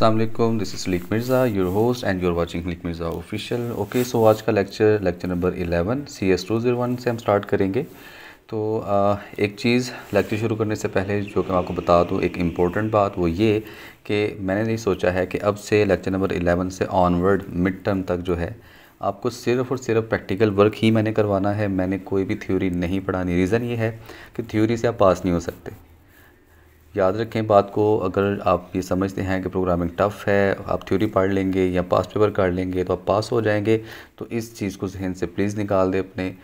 Aslam this is Lik Mirza your host and you're watching Lik Mirza official okay so आज का lecture lecture number 11 C S two zero one से हम start करेंगे तो आ, एक चीज़ लेक्चर शुरू करने से पहले जो कि मैं आपको बता दूँ एक इम्पॉर्टेंट बात वो ये कि मैंने नहीं सोचा है कि अब से लेक्चर नंबर 11 से ऑनवर्ड मिड टर्म तक जो है आपको सिर्फ और सिर्फ प्रैक्टिकल वर्क ही मैंने करवाना है मैंने कोई भी थ्योरी नहीं पढ़ानी रीज़न ये है कि थ्योरी से आप पास नहीं हो सकते याद रखें बात को अगर आप ये समझते हैं कि प्रोग्रामिंग टफ़ है आप थ्योरी पढ़ लेंगे या पास पेपर कर लेंगे तो आप पास हो जाएंगे तो इस चीज़ को जहन से प्लीज़ निकाल दें अपने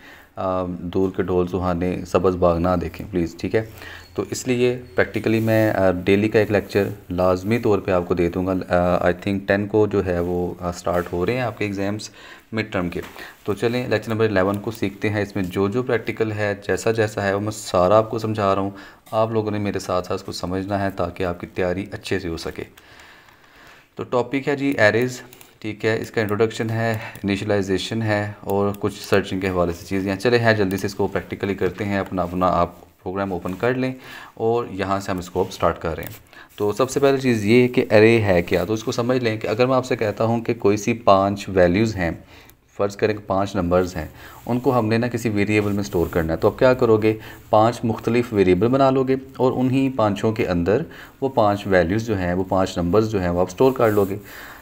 दूर के ढोल सुहाने सबज बाग ना देखें प्लीज़ ठीक है तो इसलिए प्रैक्टिकली मैं डेली का एक लेक्चर लाजमी तौर पे आपको दे दूँगा आई थिंक टेन को जो है वो स्टार्ट हो रहे हैं आपके एग्ज़ाम्स मिड टर्म के तो चलें लेक्चर नंबर इलेवन को सीखते हैं इसमें जो जो प्रैक्टिकल है जैसा जैसा है वो मैं सारा आपको समझा रहा हूँ आप लोगों ने मेरे साथ साथ उसको समझना है ताकि आपकी तैयारी अच्छे से हो सके तो टॉपिक है जी एरेज़ ठीक है इसका इंट्रोडक्शन है इनिशलाइजेशन है और कुछ सर्चिंग के हवाले से चीज़ें हैं चले हैं हाँ, जल्दी से इसको प्रैक्टिकली करते हैं अपना अपना आप प्रोग्राम ओपन कर लें और यहाँ से हम इसको स्टार्ट कर रहे हैं तो सबसे पहले चीज़ ये है कि अरे है क्या तो इसको समझ लें कि अगर मैं आपसे कहता हूँ कि कोई सी पाँच वैल्यूज़ हैं फ़र्ज़ करें कि पाँच नंबर्स हैं उनको हमने ना किसी वेरिएबल में स्टोर करना है तो अब क्या करोगे पांच मुख्तलिफ वेरिएबल बना लोगे और उन्हीं पाँचों के अंदर वो पांच वैल्यूज़ जो हैं वो पांच नंबर्स जो हैं वो आप स्टोर कर लोगे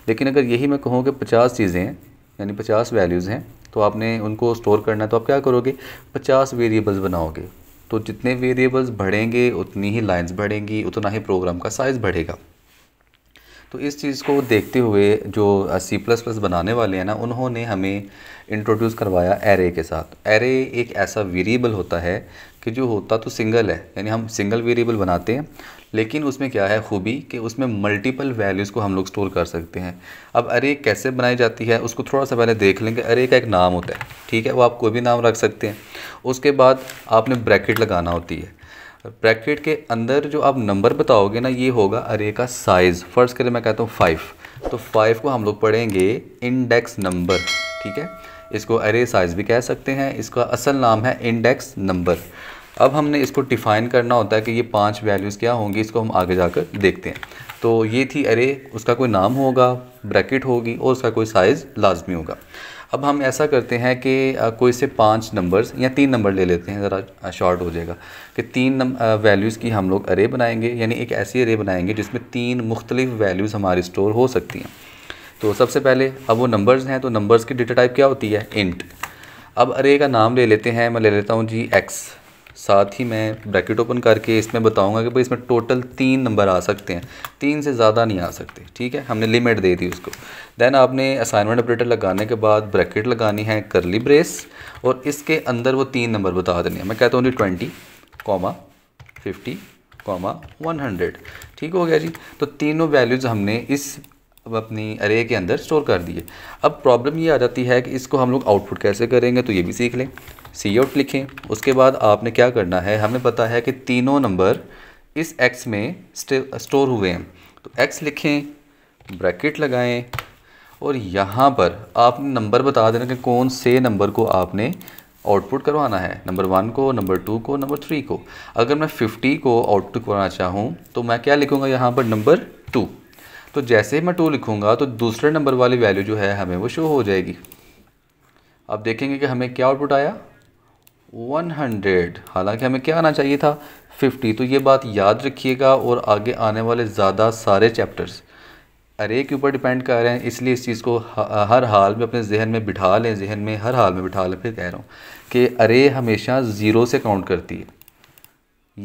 लेकिन अगर यही मैं कहूँ कि पचास चीज़ें यानी पचास वैल्यूज़ हैं तो आपने उनको स्टोर करना है तो आप क्या करोगे पचास वेरिएबल्स बनाओगे तो जितने वेरिएबल्स बढ़ेंगे उतनी ही लाइन्स बढ़ेंगी उतना ही प्रोग्राम का साइज़ बढ़ेगा तो इस चीज़ को देखते हुए जो सी प्लस प्लस बनाने वाले हैं ना उन्होंने हमें इंट्रोड्यूस करवाया एरे के साथ एरे एक ऐसा वेरिएबल होता है कि जो होता तो सिंगल है यानी हम सिंगल वेरिएबल बनाते हैं लेकिन उसमें क्या है खूबी कि उसमें मल्टीपल वैल्यूज़ को हम लोग स्टोर कर सकते हैं अब अरे कैसे बनाई जाती है उसको थोड़ा सा पहले देख लेंगे अरे का एक नाम होता है ठीक है वो आप कोई भी नाम रख सकते हैं उसके बाद आपने ब्रैकेट लगाना होती है ब्रैकेट के अंदर जो आप नंबर बताओगे ना ये होगा अरे का साइज़ फ़र्ज़ करें मैं कहता हूँ फाइव तो फाइव को हम लोग पढ़ेंगे इंडेक्स नंबर ठीक है इसको अरे साइज़ भी कह सकते हैं इसका असल नाम है इंडेक्स नंबर अब हमने इसको डिफ़ाइन करना होता है कि ये पांच वैल्यूज़ क्या होंगी इसको हम आगे जाकर देखते हैं तो ये थी अरे उसका कोई नाम होगा ब्रैकेट होगी और उसका कोई साइज़ लाजमी होगा अब हम ऐसा करते हैं कि कोई से पांच नंबर्स या तीन नंबर ले लेते हैं ज़रा शॉर्ट हो जाएगा कि तीन वैल्यूज़ की हम लोग अरे बनाएंगे यानी एक ऐसी अरे बनाएंगे जिसमें तीन मुख्तलिफ़ वैल्यूज़ हमारी स्टोर हो सकती हैं तो सबसे पहले अब वो नंबर्स हैं तो नंबर्स की डेटा टाइप क्या होती है इंट अब अरे का नाम ले लेते हैं मैं ले लेता हूँ जी एक्स साथ ही मैं ब्रैकेट ओपन करके इसमें बताऊंगा कि भाई इसमें टोटल तीन नंबर आ सकते हैं तीन से ज़्यादा नहीं आ सकते ठीक है हमने लिमिट दे दी उसको देन आपने असाइनमेंट ऑपरेटर लगाने के बाद ब्रैकेट लगानी है करली ब्रेस और इसके अंदर वो तीन नंबर बता देने मैं कहता हूँ जी twenty comma fifty comma one hundred ठीक हो गया जी तो तीनों वैल्यूज़ हमने इस अब अपनी अरे के अंदर स्टोर कर दिए अब प्रॉब्लम ये आ जाती है कि इसको हम लोग आउटपुट कैसे करेंगे तो ये भी सीख लें सी आउट लिखें उसके बाद आपने क्या करना है हमें पता है कि तीनों नंबर इस एक्स में स्टोर हुए हैं तो एक्स लिखें ब्रैकेट लगाएं और यहाँ पर आप नंबर बता देना कि कौन से नंबर को आपने आउटपुट करवाना है नंबर वन को नंबर टू को नंबर थ्री को अगर मैं फिफ्टी को आउटपुट करवाना चाहूँ तो मैं क्या लिखूँगा यहाँ पर नंबर टू तो जैसे ही मैं टू लिखूँगा तो दूसरे नंबर वाली वैल्यू जो है हमें वो शो हो जाएगी आप देखेंगे कि हमें क्या आउटपुट आया 100 हालांकि हमें क्या आना चाहिए था 50 तो ये बात याद रखिएगा और आगे आने वाले ज़्यादा सारे चैप्टर्स अरे के ऊपर डिपेंड कर रहे हैं इसलिए इस चीज़ को हर हाल में अपने जहन में बिठा लें जहन में हर हाल में बिठा लें फिर कह रहा हूँ कि अरे हमेशा ज़ीरो से काउंट करती है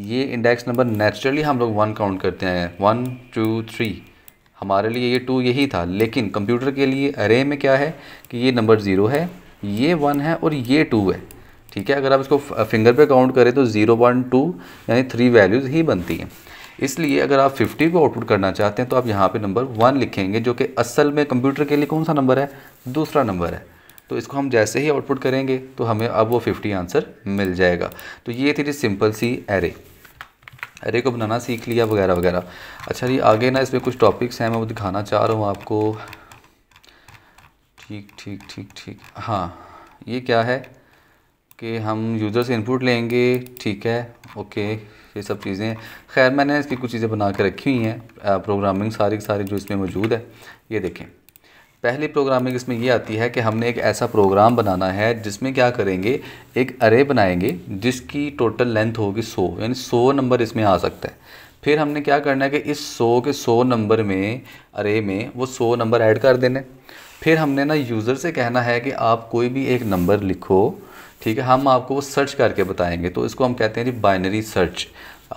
ये इंडेक्स नंबर नेचुरली हम लोग वन काउंट करते हैं वन टू थ्री हमारे लिए ये टू यही था लेकिन कंप्यूटर के लिए अरे में क्या है कि ये नंबर ज़ीरो है ये वन है और ये टू है ठीक है अगर आप इसको फिंगर पे काउंट करें तो ज़ीरो वन टू यानी थ्री वैल्यूज़ ही बनती हैं इसलिए अगर आप 50 को आउटपुट करना चाहते हैं तो आप यहाँ पे नंबर वन लिखेंगे जो कि असल में कंप्यूटर के लिए कौन सा नंबर है दूसरा नंबर है तो इसको हम जैसे ही आउटपुट करेंगे तो हमें अब वो 50 आंसर मिल जाएगा तो ये थी जी सिंपल सी एरे एरे को बनाना सीख लिया वगैरह वगैरह अच्छा जी आगे ना इसमें कुछ टॉपिक्स हैं मैं वो दिखाना चाह रहा हूँ आपको ठीक ठीक ठीक ठीक हाँ ये क्या है कि हम यूज़र से इनपुट लेंगे ठीक है ओके ये सब चीज़ें खैर मैंने इसकी कुछ चीज़ें बना के रखी हुई हैं प्रोग्रामिंग सारी की सारी जो इसमें मौजूद है ये देखें पहली प्रोग्रामिंग इसमें ये आती है कि हमने एक ऐसा प्रोग्राम बनाना है जिसमें क्या करेंगे एक अरे बनाएंगे जिसकी टोटल लेंथ होगी सौ यानी सौ नंबर इसमें आ सकता है फिर हमने क्या करना है कि इस सौ के सौ नंबर में अरे में वो सौ नंबर ऐड कर देने फिर हमने ना यूज़र से कहना है कि आप कोई भी एक नंबर लिखो ठीक है हम आपको वो सर्च करके बताएंगे तो इसको हम कहते हैं जी बाइनरी सर्च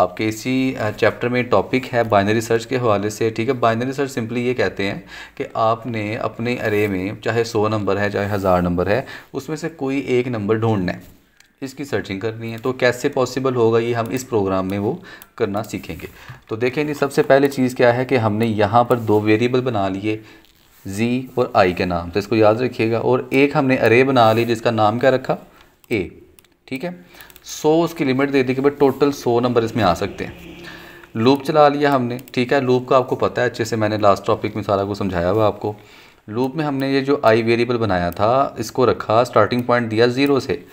आपके इसी चैप्टर में टॉपिक है बाइनरी सर्च के हवाले से ठीक है बाइनरी सर्च सिंपली ये कहते हैं कि आपने अपने अरे में चाहे सौ नंबर है चाहे हज़ार नंबर है उसमें से कोई एक नंबर ढूंढना है इसकी सर्चिंग करनी है तो कैसे पॉसिबल होगा ये हम इस प्रोग्राम में वो करना सीखेंगे तो देखें जी सबसे पहले चीज़ क्या है कि हमने यहाँ पर दो वेरिएबल बना लिए जी और आई के नाम तो इसको याद रखिएगा और एक हमने अरे बना ली जिसका नाम क्या रखा ए ठीक है सौ उसकी लिमिट दे दी कि भाई टोटल सौ नंबर इसमें आ सकते हैं लूप चला लिया हमने ठीक है लूप का आपको पता है अच्छे से मैंने लास्ट टॉपिक में सारा कुछ समझाया हुआ आपको लूप में हमने ये जो आई वेरिएबल बनाया था इसको रखा स्टार्टिंग पॉइंट दिया ज़ीरो से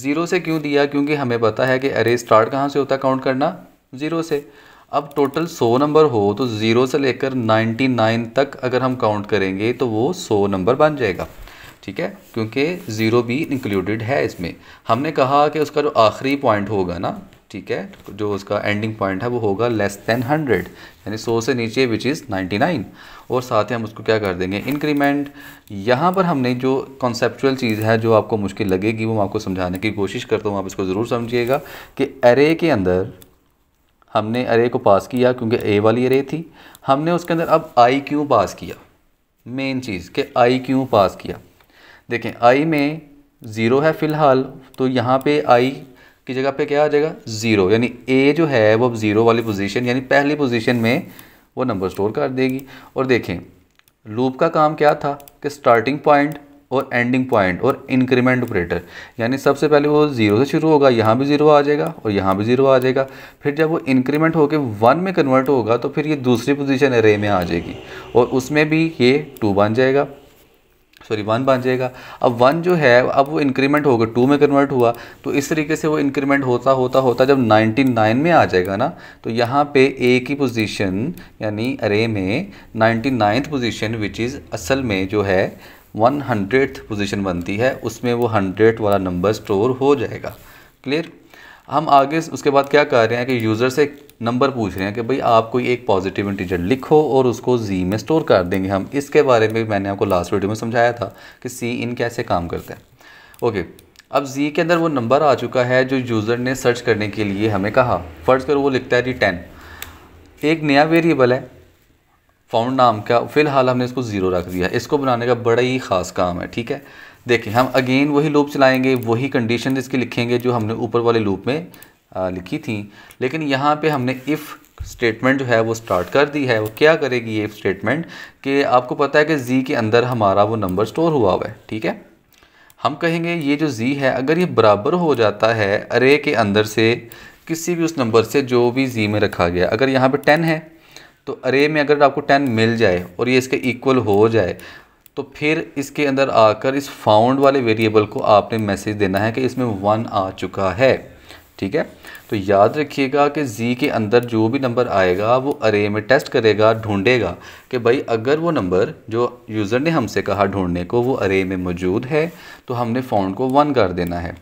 ज़ीरो से क्यों दिया क्योंकि हमें पता है कि अरे स्टार्ट कहाँ से होता है काउंट करना ज़ीरो से अब टोटल सौ नंबर हो तो ज़ीरो से लेकर नाइन्टी नाइन तक अगर हम काउंट करेंगे तो वो सौ नंबर बन जाएगा ठीक है क्योंकि ज़ीरो भी इंक्लूडेड है इसमें हमने कहा कि उसका जो आखिरी पॉइंट होगा ना ठीक है जो उसका एंडिंग पॉइंट है वो होगा लेस देन हंड्रेड यानी सौ से नीचे विच इज़ नाइन्टी नाइन और साथ ही हम उसको क्या कर देंगे इंक्रीमेंट यहाँ पर हमने जो कॉन्सेपचुअल चीज़ है जो आपको मुश्किल लगेगी वो मैं आपको समझाने की कोशिश करता हूँ आप इसको ज़रूर समझिएगा कि एरे के अंदर हमने एरे को पास किया क्योंकि ए वाली एरे थी हमने उसके अंदर अब आई क्यों पास किया मेन चीज़ कि आई क्यों पास किया देखें आई में ज़ीरो है फ़िलहाल तो यहाँ पे आई की जगह पे क्या आ जाएगा ज़ीरो यानी ए जो है वो ज़ीरो वाली पोजीशन यानी पहली पोजीशन में वो नंबर स्टोर कर देगी और देखें लूप का काम क्या था कि स्टार्टिंग पॉइंट और एंडिंग पॉइंट और इंक्रीमेंट ऑपरेटर यानी सबसे पहले वो ज़ीरो से शुरू होगा यहाँ भी ज़ीरो आ जाएगा और यहाँ भी ज़ीरो आ जाएगा फिर जब वो इंक्रीमेंट होकर वन में कन्वर्ट होगा तो फिर ये दूसरी पोजीशन एरे में आ जाएगी और उसमें भी ये टू बन जाएगा सॉरी वन बन जाएगा अब वन जो है अब वो इंक्रीमेंट होगा टू में कन्वर्ट हुआ तो इस तरीके से वो इंक्रीमेंट होता होता होता जब 99 में आ जाएगा ना तो यहाँ पे ए की पोजीशन यानी अरे में ninety ninth position which is असल में जो है वन हंड्रेड पोजीशन बनती है उसमें वो हंड्रेड वाला नंबर स्टोर हो जाएगा क्लियर हम आगे उसके बाद क्या कर रहे हैं कि यूज़र से नंबर पूछ रहे हैं कि भाई आप कोई एक पॉजिटिव इंटीजर लिखो और उसको जी में स्टोर कर देंगे हम इसके बारे में मैंने आपको लास्ट वीडियो में समझाया था कि सी इन कैसे काम करता है ओके अब जी के अंदर वो नंबर आ चुका है जो यूज़र ने सर्च करने के लिए हमें कहा फ़र्ज़ करो वो लिखता है जी टेन एक नया वेरिएबल है फाउंड नाम का फ़िलहाल हमने इसको ज़ीरो रख दिया इसको बनाने का बड़ा ही ख़ास काम है ठीक है देखिए हम अगेन वही लूप चलाएंगे वही कंडीशन इसकी लिखेंगे जो हमने ऊपर वाले लूप में आ, लिखी थी लेकिन यहाँ पे हमने इफ़ स्टेटमेंट जो है वो स्टार्ट कर दी है वो क्या करेगी ये स्टेटमेंट कि आपको पता है कि जी के अंदर हमारा वो नंबर स्टोर हुआ हुआ है ठीक है हम कहेंगे ये जो जी है अगर ये बराबर हो जाता है अरे के अंदर से किसी भी उस नंबर से जो भी जी में रखा गया अगर यहाँ पर टेन है तो अरे में अगर आपको टेन मिल जाए और ये इसके इक्वल हो जाए तो फिर इसके अंदर आकर इस फाउंड वाले वेरिएबल को आपने मैसेज देना है कि इसमें वन आ चुका है ठीक है तो याद रखिएगा कि जी के अंदर जो भी नंबर आएगा वो अरे में टेस्ट करेगा ढूंढेगा कि भाई अगर वो नंबर जो यूज़र ने हमसे कहा ढूंढने को वो अरे में मौजूद है तो हमने फाउंड को वन कर देना है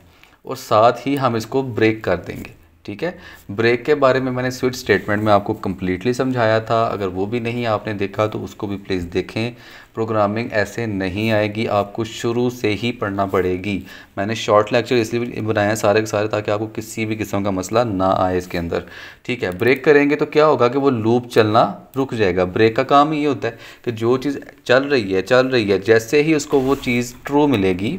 और साथ ही हम इसको ब्रेक कर देंगे ठीक है ब्रेक के बारे में मैंने स्विच स्टेटमेंट में आपको कम्प्लीटली समझाया था अगर वो भी नहीं आपने देखा तो उसको भी प्लीज़ देखें प्रोग्रामिंग ऐसे नहीं आएगी आपको शुरू से ही पढ़ना पड़ेगी मैंने शॉर्ट लेक्चर इसलिए भी बनाया सारे के सारे ताकि आपको किसी भी किस्म का मसला ना आए इसके अंदर ठीक है ब्रेक करेंगे तो क्या होगा कि वो लूप चलना रुक जाएगा ब्रेक का काम ये होता है कि जो चीज़ चल रही है चल रही है जैसे ही उसको वो चीज़ ट्रू मिलेगी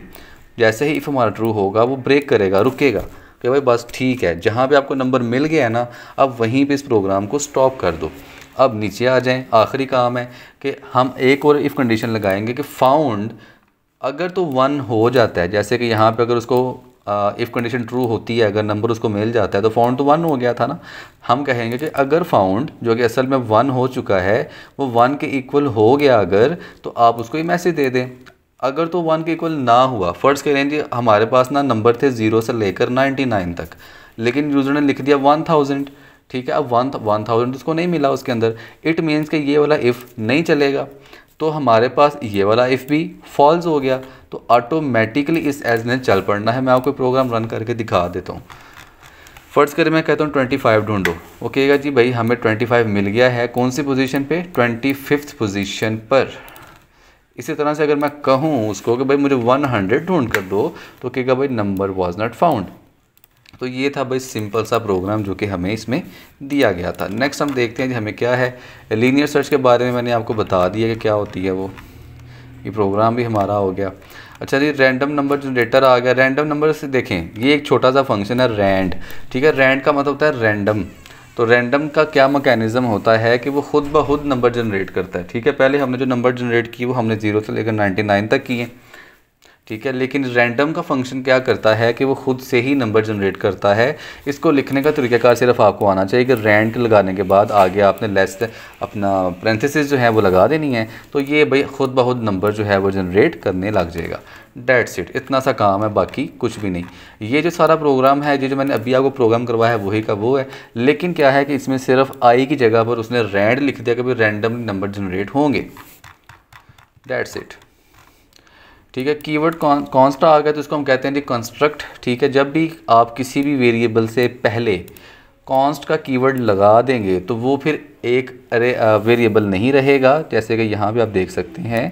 जैसे ही इफ़ हमारा ट्रू होगा वो ब्रेक करेगा रुकेगा कि भाई बस ठीक है जहाँ पे आपको नंबर मिल गया है ना अब वहीं पे इस प्रोग्राम को स्टॉप कर दो अब नीचे आ जाएं आखिरी काम है कि हम एक और इफ़ कंडीशन लगाएंगे कि फाउंड अगर तो वन हो जाता है जैसे कि यहाँ पे अगर उसको इफ़ कंडीशन ट्रू होती है अगर नंबर उसको मिल जाता है तो फाउंड तो वन हो गया था ना हम कहेंगे कि अगर फाउंड जो कि असल में वन हो चुका है वो वन के इक्वल हो गया अगर तो आप उसको ये मैसेज दे दें अगर तो वन के इक्वल ना हुआ फर्ज करें जी हमारे पास ना नंबर थे ज़ीरो से लेकर नाइन्टी नाइन तक लेकिन यूज़र ने लिख दिया वन थाउजेंड ठीक है अब वन वन थाउजेंड उसको नहीं मिला उसके अंदर इट मीन्स कि ये वाला इफ़ नहीं चलेगा तो हमारे पास ये वाला इफ़ भी फॉल्स हो गया तो ऑटोमेटिकली इस एज ने चल पड़ना है मैं आपको प्रोग्राम रन करके दिखा देता हूँ फ़र्ज़ करें मैं कहता हूँ ट्वेंटी फाइव ढूंढो ओकेगा जी भाई हमें ट्वेंटी फाइव मिल गया है कौन सी पोजीशन पे ट्वेंटी फिफ्थ पोजीशन पर इसी तरह से अगर मैं कहूँ उसको कि भाई मुझे वन हंड्रेड ढूंढ कर दो तो कहेगा भाई नंबर वॉज नॉट फाउंड तो ये था भाई सिंपल सा प्रोग्राम जो कि हमें इसमें दिया गया था नेक्स्ट हम देखते हैं कि हमें क्या है लीनियर सर्च के बारे में मैंने आपको बता दिया कि क्या होती है वो ये प्रोग्राम भी हमारा हो गया अच्छा जी रैंडम नंबर जनरेटर आ गया रैंडम नंबर से देखें ये एक छोटा सा फंक्शन है रैंड ठीक है रैंड का मतलब होता है रैंडम तो रैंडम का क्या मकैनिज़म होता है कि वो खुद ब खुद नंबर जनरेट करता है ठीक है पहले हमने जो नंबर जनरेट किए वो हमने ज़ीरो से लेकर नाइन्टी नाइन तक किए ठीक है लेकिन रैंडम का फंक्शन क्या करता है कि वो खुद से ही नंबर जनरेट करता है इसको लिखने का तरीक़ाकार सिर्फ आपको आना चाहिए कि रैंड लगाने के बाद आगे आपने लेस अपना प्रेंथिस जो है वो लगा देनी है तो ये भाई खुद ब खुद नंबर जो है वो जनरेट करने लग जाएगा डेट सीट इतना सा काम है बाकी कुछ भी नहीं ये जो सारा प्रोग्राम है ये जो मैंने अभी आपको प्रोग्राम करवाया है वही का वो है लेकिन क्या है कि इसमें सिर्फ आई की जगह पर उसने रैंड लिख दिया कि भाई रैंडम नंबर जनरेट होंगे डेट सीट ठीक है कीवर्ड कॉन्स्टा आ गया तो इसको हम कहते हैं जी कंस्ट्रक्ट ठीक है जब भी आप किसी भी वेरिएबल से पहले कॉन्स्ट का कीवर्ड लगा देंगे तो वो फिर एक अरे वेरिएबल नहीं रहेगा जैसे कि यहाँ भी आप देख सकते हैं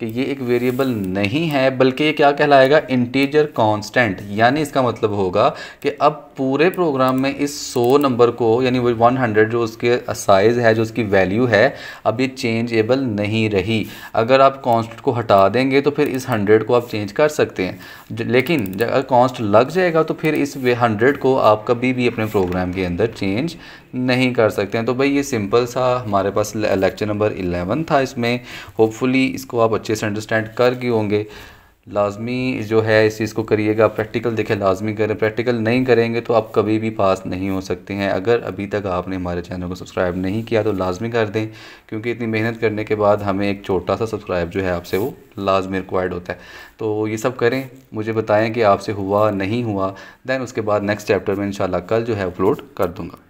कि ये एक वेरिएबल नहीं है बल्कि ये क्या कहलाएगा इंटीजर कांस्टेंट यानी इसका मतलब होगा कि अब पूरे प्रोग्राम में इस 100 नंबर को यानी वो 100 जो उसके साइज़ है जो उसकी वैल्यू है अब ये चेंजेबल नहीं रही अगर आप कांस्टेंट को हटा देंगे तो फिर इस 100 को आप चेंज कर सकते हैं लेकिन अगर कॉन्स्ट लग जाएगा तो फिर इस हंड्रेड को आप कभी भी अपने प्रोग्राम के अंदर चेंज नहीं कर सकते हैं तो भाई ये सिंपल सा हमारे पास लेक्चर नंबर इलेवन था इसमें होपफुली इसको आप अच्छे से अंडरस्टैंड कर गए होंगे लाजमी जो है इस चीज़ को करिएगा प्रैक्टिकल देखें लाजमी करें प्रैक्टिकल नहीं करेंगे तो आप कभी भी पास नहीं हो सकते हैं अगर अभी तक आपने हमारे चैनल को सब्सक्राइब नहीं किया तो लाजमी कर दें क्योंकि इतनी मेहनत करने के बाद हमें एक छोटा सा सब्सक्राइब जो है आपसे वो लाजमी रिक्वायर्ड होता है तो ये सब करें मुझे बताएँ कि आपसे हुआ नहीं हुआ दैन उसके बाद नेक्स्ट चैप्टर में इन कल जो है अपलोड कर दूँगा